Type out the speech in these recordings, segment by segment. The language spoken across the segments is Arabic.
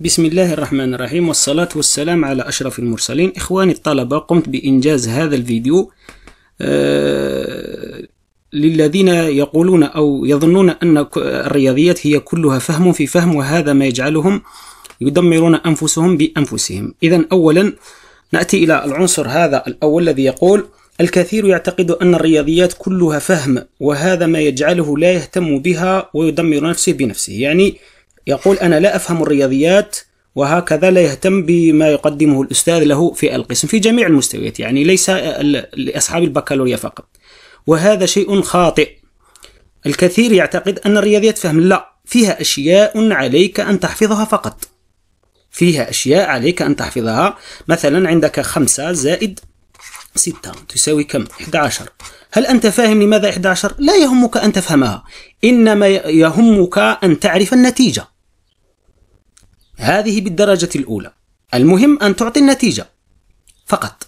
بسم الله الرحمن الرحيم والصلاة والسلام على أشرف المرسلين إخواني الطلبة قمت بإنجاز هذا الفيديو للذين يقولون أو يظنون أن الرياضيات هي كلها فهم في فهم وهذا ما يجعلهم يدمرون أنفسهم بأنفسهم إذا أولا نأتي إلى العنصر هذا الأول الذي يقول الكثير يعتقد أن الرياضيات كلها فهم وهذا ما يجعله لا يهتم بها ويدمر نفسه بنفسه يعني يقول أنا لا أفهم الرياضيات وهكذا لا يهتم بما يقدمه الأستاذ له في القسم في جميع المستويات يعني ليس لأصحاب البكالوريا فقط وهذا شيء خاطئ الكثير يعتقد أن الرياضيات فهم لا فيها أشياء عليك أن تحفظها فقط فيها أشياء عليك أن تحفظها مثلا عندك خمسة زائد ستة تساوي كم؟ 11 هل أنت فاهم لماذا 11؟ لا يهمك أن تفهمها إنما يهمك أن تعرف النتيجة هذه بالدرجة الأولى المهم أن تعطي النتيجة فقط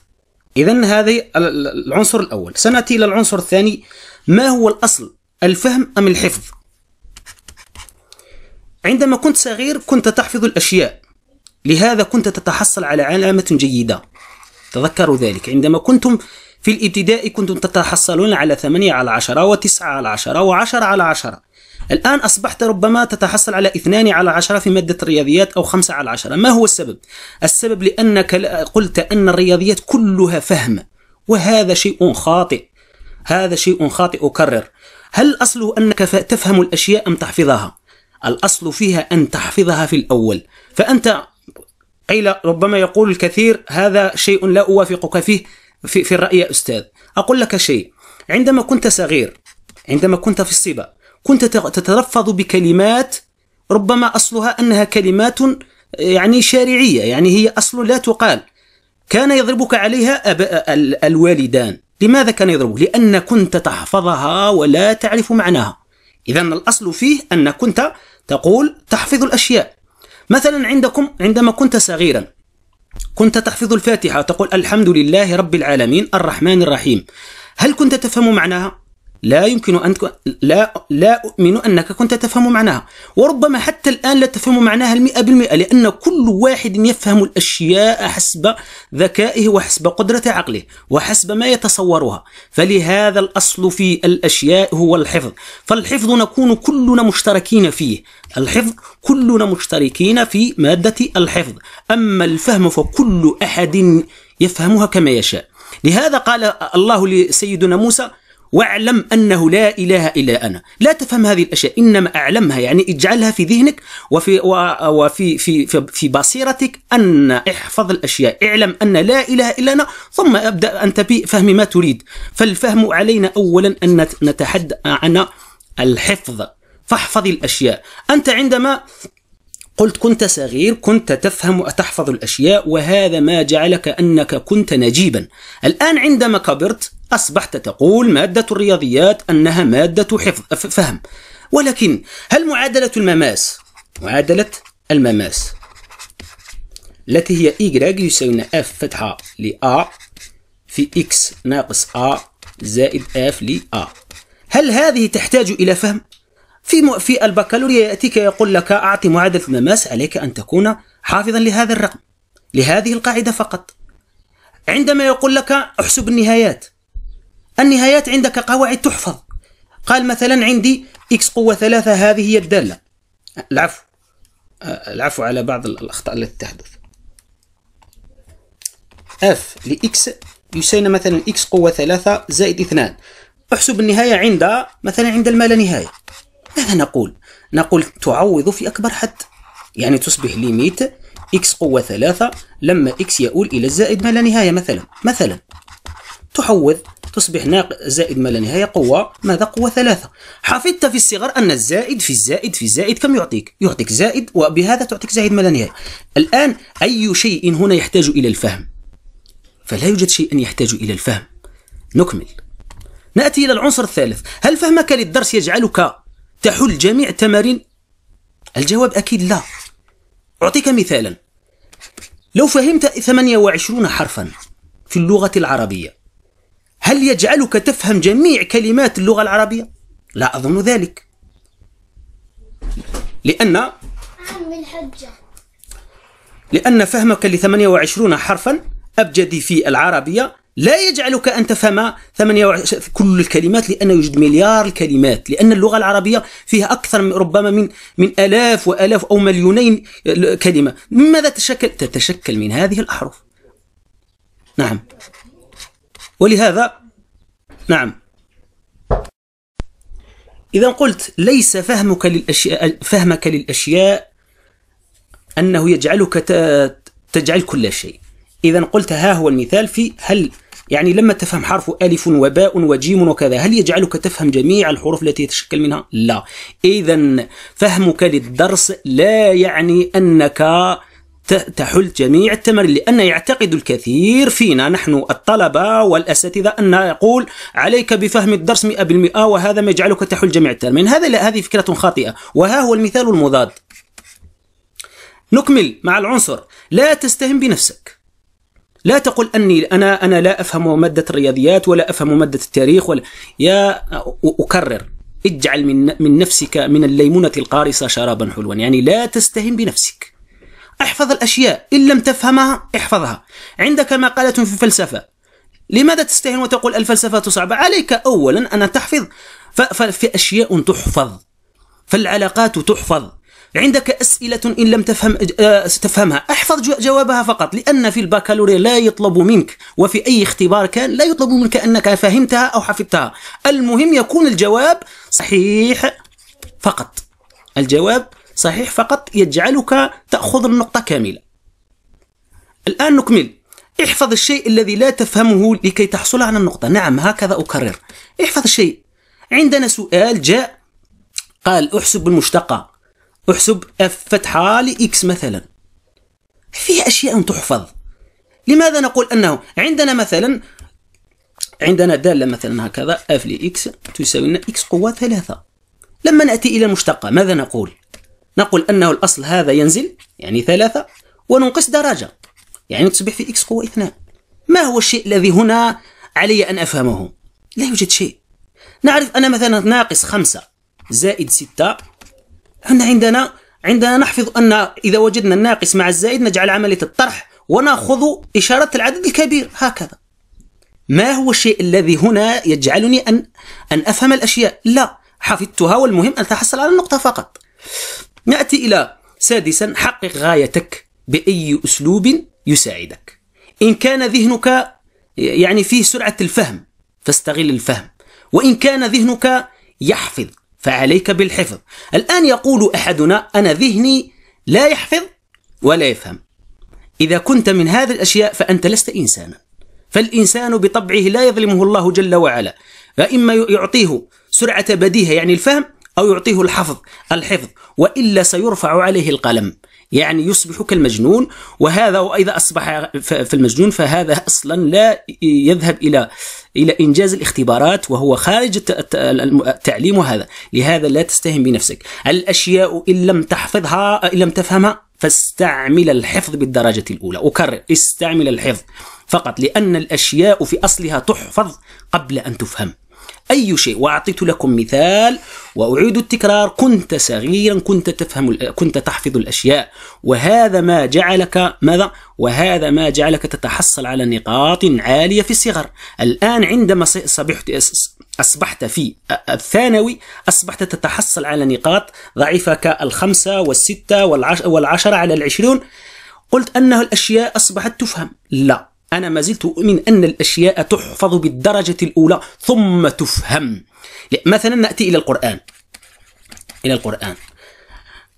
إذا هذا العنصر الأول سنأتي إلى العنصر الثاني ما هو الأصل الفهم أم الحفظ عندما كنت صغير كنت تحفظ الأشياء لهذا كنت تتحصل على علامة جيدة تذكروا ذلك عندما كنتم في الابتداء كنتم تتحصلون على 8 على 10 و9 على 10 و10 على 10 الآن أصبحت ربما تتحصل على 2 على 10 في مادة الرياضيات أو 5 على 10 ما هو السبب؟ السبب لأنك قلت أن الرياضيات كلها فهم وهذا شيء خاطئ هذا شيء خاطئ أكرر هل الأصل أنك تفهم الأشياء أم تحفظها؟ الأصل فيها أن تحفظها في الأول فأنت قيل ربما يقول الكثير هذا شيء لا أوافقك فيه في, في الرأي يا أستاذ أقول لك شيء عندما كنت صغير عندما كنت في الصبا كنت تتلفظ بكلمات ربما أصلها أنها كلمات يعني شارعية يعني هي أصل لا تقال كان يضربك عليها أباء الوالدان لماذا كان يضربك؟ لأن كنت تحفظها ولا تعرف معناها إذا الأصل فيه أن كنت تقول تحفظ الأشياء مثلا عندكم عندما كنت صغيرا كنت تحفظ الفاتحة تقول الحمد لله رب العالمين الرحمن الرحيم هل كنت تفهم معناها؟ لا يمكن أن تكون لا لا أؤمن أنك كنت تفهم معناها وربما حتى الآن لا تفهم معناها المئة بالمئة لأن كل واحد يفهم الأشياء حسب ذكائه وحسب قدرة عقله وحسب ما يتصورها فلهذا الأصل في الأشياء هو الحفظ فالحفظ نكون كلنا مشتركين فيه الحفظ كلنا مشتركين في مادة الحفظ أما الفهم فكل أحد يفهمها كما يشاء لهذا قال الله لسيدنا موسى واعلم أنه لا إله إلا أنا لا تفهم هذه الأشياء إنما أعلمها يعني اجعلها في ذهنك وفي, وفي في في, في بصيرتك أن احفظ الأشياء اعلم أن لا إله إلا أنا ثم أبدأ أنت بفهم ما تريد فالفهم علينا أولا أن نتحدى عن الحفظ فاحفظ الأشياء أنت عندما قلت كنت صغير كنت تفهم وتحفظ الأشياء وهذا ما جعلك أنك كنت نجيبا الآن عندما كبرت أصبحت تقول مادة الرياضيات أنها مادة حفظ فهم ولكن هل معادلة المماس معادلة المماس التي هي y يساوي f فتحة لـ a في x ناقص a زائد f لـ a هل هذه تحتاج إلى فهم؟ في في البكالوريا يأتيك يقول لك أعطي معادلة المماس عليك أن تكون حافظا لهذا الرقم لهذه القاعدة فقط عندما يقول لك احسب النهايات النهايات عندك قواعد تحفظ قال مثلا عندي إكس قوة ثلاثة هذه هي الدالة العفو آه، العفو على بعض الأخطاء التي تحدث اف لإكس يساوي مثلا إكس قوة ثلاثة زائد اثنان احسب النهاية عند مثلا عند الما لا نهاية ماذا نقول؟ نقول تعوض في أكبر حد يعني تصبح ليميت إكس قوة ثلاثة لما إكس يؤول إلى الزائد ما لا نهاية مثلا مثلا تحوض تصبح ناق زائد ما لا نهاية قوة ماذا قوة ثلاثة حفظت في الصغر أن الزائد في الزائد في الزائد كم يعطيك يعطيك زائد وبهذا تعطيك زائد ما لا نهاية الآن أي شيء هنا يحتاج إلى الفهم فلا يوجد شيء يحتاج إلى الفهم نكمل نأتي إلى العنصر الثالث هل فهمك للدرس يجعلك تحل جميع التمارين الجواب أكيد لا أعطيك مثالا لو فهمت 28 حرفا في اللغة العربية هل يجعلك تفهم جميع كلمات اللغة العربية؟ لا أظن ذلك لأن الحجة لأن فهمك ل 28 حرفا أبجدي في العربية لا يجعلك أن تفهم 28 كل الكلمات لأنه يوجد مليار الكلمات لأن اللغة العربية فيها أكثر من ربما من من آلاف وآلاف أو مليونين كلمة ماذا تشكل؟ تتشكل من هذه الأحرف نعم ولهذا نعم إذا قلت ليس فهمك للأشياء فهمك للأشياء أنه يجعلك تجعل كل شيء إذا قلت ها هو المثال في هل يعني لما تفهم حرف ألف وباء وجيم وكذا هل يجعلك تفهم جميع الحروف التي يتشكل منها؟ لا إذا فهمك للدرس لا يعني أنك تحل جميع التمارين لأن يعتقد الكثير فينا نحن الطلبة والأساتذة أن يقول عليك بفهم الدرس 100% وهذا ما يجعلك تحل جميع التمارين هذا هذه فكرة خاطئة وها هو المثال المضاد نكمل مع العنصر لا تستهن بنفسك لا تقل أني أنا أنا لا أفهم مادة الرياضيات ولا أفهم مادة التاريخ ولا يا أكرر اجعل من من نفسك من الليمونة القارصة شرابا حلوا يعني لا تستهن بنفسك احفظ الأشياء إن لم تفهمها احفظها عندك مقالة في الفلسفة لماذا تستهين وتقول الفلسفة صعبة عليك أولا أن تحفظ ففي أشياء تحفظ فالعلاقات تحفظ عندك أسئلة إن لم تفهم آه، تفهمها احفظ جوابها فقط لأن في الباكالوريا لا يطلب منك وفي أي اختبار كان لا يطلب منك أنك فهمتها أو حفظتها المهم يكون الجواب صحيح فقط الجواب صحيح فقط يجعلك تأخذ النقطة كاملة الآن نكمل احفظ الشيء الذي لا تفهمه لكي تحصل على النقطة نعم هكذا أكرر احفظ الشيء عندنا سؤال جاء قال احسب المشتقة احسب اف فتحة لإكس مثلا فيه أشياء تحفظ لماذا نقول أنه عندنا مثلا عندنا دالة مثلا هكذا اف لإكس تساوي لنا إكس قوة ثلاثة لما نأتي إلى المشتقة ماذا نقول نقول أنه الأصل هذا ينزل يعني ثلاثة وننقص درجة يعني تصبح في إكس قوة اثنان ما هو الشيء الذي هنا علي أن أفهمه لا يوجد شيء نعرف أن مثلا ناقص خمسة زائد ستة هنا عندنا عندنا نحفظ أن إذا وجدنا الناقص مع الزائد نجعل عملية الطرح ونأخذ إشارة العدد الكبير هكذا ما هو الشيء الذي هنا يجعلني أن أن أفهم الأشياء لا حفظتها والمهم أن تحصل على النقطة فقط نأتي إلى سادسا حقق غايتك بأي أسلوب يساعدك إن كان ذهنك يعني فيه سرعة الفهم فاستغل الفهم وإن كان ذهنك يحفظ فعليك بالحفظ الآن يقول أحدنا أنا ذهني لا يحفظ ولا يفهم إذا كنت من هذه الأشياء فأنت لست إنسانا فالإنسان بطبعه لا يظلمه الله جل وعلا فإما يعطيه سرعة بديهة يعني الفهم أو يعطيه الحفظ الحفظ وإلا سيرفع عليه القلم يعني يصبح كالمجنون وهذا وإذا أصبح في المجنون فهذا أصلا لا يذهب إلى إلى إنجاز الاختبارات وهو خارج التعليم وهذا لهذا لا تستهن بنفسك الأشياء إن لم تحفظها إن لم تفهمها فاستعمل الحفظ بالدرجة الأولى أكرر استعمل الحفظ فقط لأن الأشياء في أصلها تحفظ قبل أن تفهم أي شيء وأعطيت لكم مثال وأعيد التكرار كنت صغيرا كنت تفهم كنت تحفظ الأشياء وهذا ما جعلك ماذا وهذا ما جعلك تتحصل على نقاط عالية في الصغر الآن عندما صبحت أصبحت في الثانوي أصبحت تتحصل على نقاط ضعيفة الخمسة والستة والعشرة على العشرون قلت أنه الأشياء أصبحت تفهم لا أنا ما زلت أؤمن أن الأشياء تحفظ بالدرجة الأولى ثم تفهم مثلا نأتي إلى القرآن إلى القرآن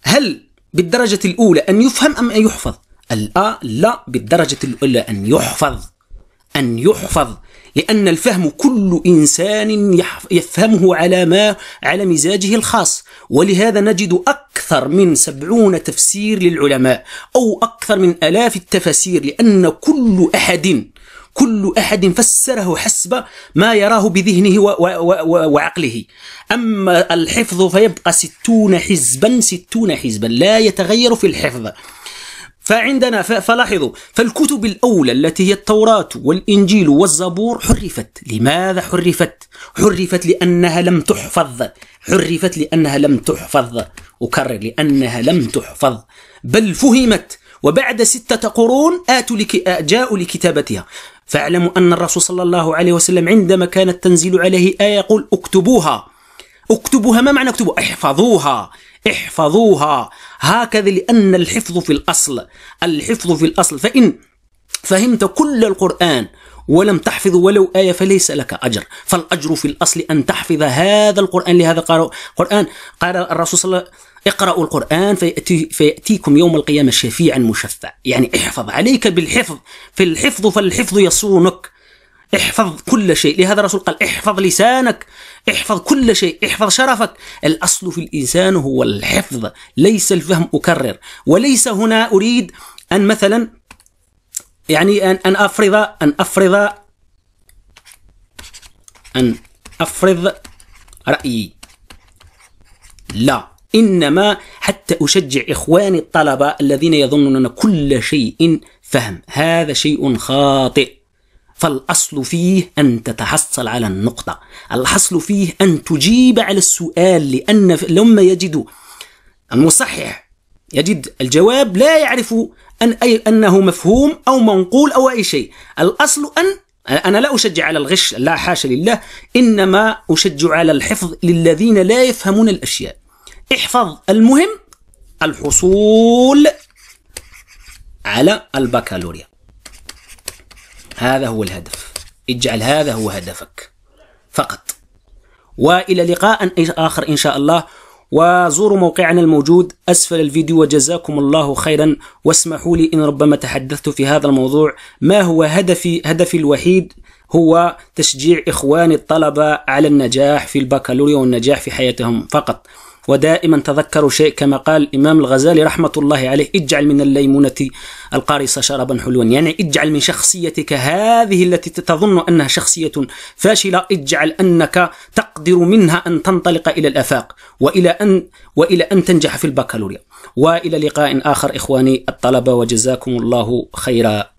هل بالدرجة الأولى أن يفهم أم أن يحفظ؟ لا بالدرجة الأولى أن يحفظ أن يحفظ لأن الفهم كل إنسان يفهمه على ما على مزاجه الخاص ولهذا نجد أكثر من سبعون تفسير للعلماء أو أكثر من ألاف التفسير لأن كل أحد كل أحد فسره حسب ما يراه بذهنه وعقله أما الحفظ فيبقى ستون حزبا ستون حزبا لا يتغير في الحفظ فعندنا فلاحظوا فالكتب الأولى التي هي التوراة والإنجيل والزبور حرفت لماذا حرفت؟ حرفت لأنها لم تحفظ حرفت لأنها لم تحفظ أكرر لأنها لم تحفظ بل فهمت وبعد ستة قرون آتوا لك جاءوا لكتابتها فاعلموا أن الرسول صلى الله عليه وسلم عندما كانت تنزل عليه آية يقول اكتبوها اكتبوها ما معنى اكتبوها احفظوها احفظوها هكذا لأن الحفظ في الأصل الحفظ في الأصل فإن فهمت كل القرآن ولم تحفظ ولو آية فليس لك أجر فالأجر في الأصل أن تحفظ هذا القرآن لهذا القرآن قال الرسول صلى الله عليه وسلم اقرأوا القرآن فيأتي فيأتيكم يوم القيامة شفيعا مشفع يعني احفظ عليك بالحفظ في الحفظ فالحفظ يصونك احفظ كل شيء لهذا الرسول قال احفظ لسانك احفظ كل شيء احفظ شرفك الأصل في الإنسان هو الحفظ ليس الفهم أكرر وليس هنا أريد أن مثلا يعني أن, أن أفرض أن أفرض أن أفرض رأيي لا إنما حتى أشجع إخواني الطلبة الذين يظنون أن كل شيء فهم هذا شيء خاطئ فالأصل فيه أن تتحصل على النقطة الحصل فيه أن تجيب على السؤال لأن لما يجد المصحح يجد الجواب لا يعرف أن أي أنه مفهوم أو منقول أو أي شيء الأصل أن أنا لا أشجع على الغش لا حاشا لله إنما أشجع على الحفظ للذين لا يفهمون الأشياء احفظ المهم الحصول على البكالوريا هذا هو الهدف اجعل هذا هو هدفك فقط والى لقاء اخر ان شاء الله وزوروا موقعنا الموجود أسفل الفيديو وجزاكم الله خيرا واسمحوا لي إن ربما تحدثت في هذا الموضوع ما هو هدفي هدفي الوحيد هو تشجيع إخواني الطلبة على النجاح في البكالوريا والنجاح في حياتهم فقط ودائما تذكروا شيء كما قال الإمام الغزالي رحمة الله عليه اجعل من الليمونة القارصة شرابا حلوا يعني اجعل من شخصيتك هذه التي تظن أنها شخصية فاشلة اجعل أنك تقدر منها أن تنطلق إلى الآفاق وإلى أن, وإلى أن تنجح في البكالوريا وإلى لقاء آخر إخواني الطلبة وجزاكم الله خيرا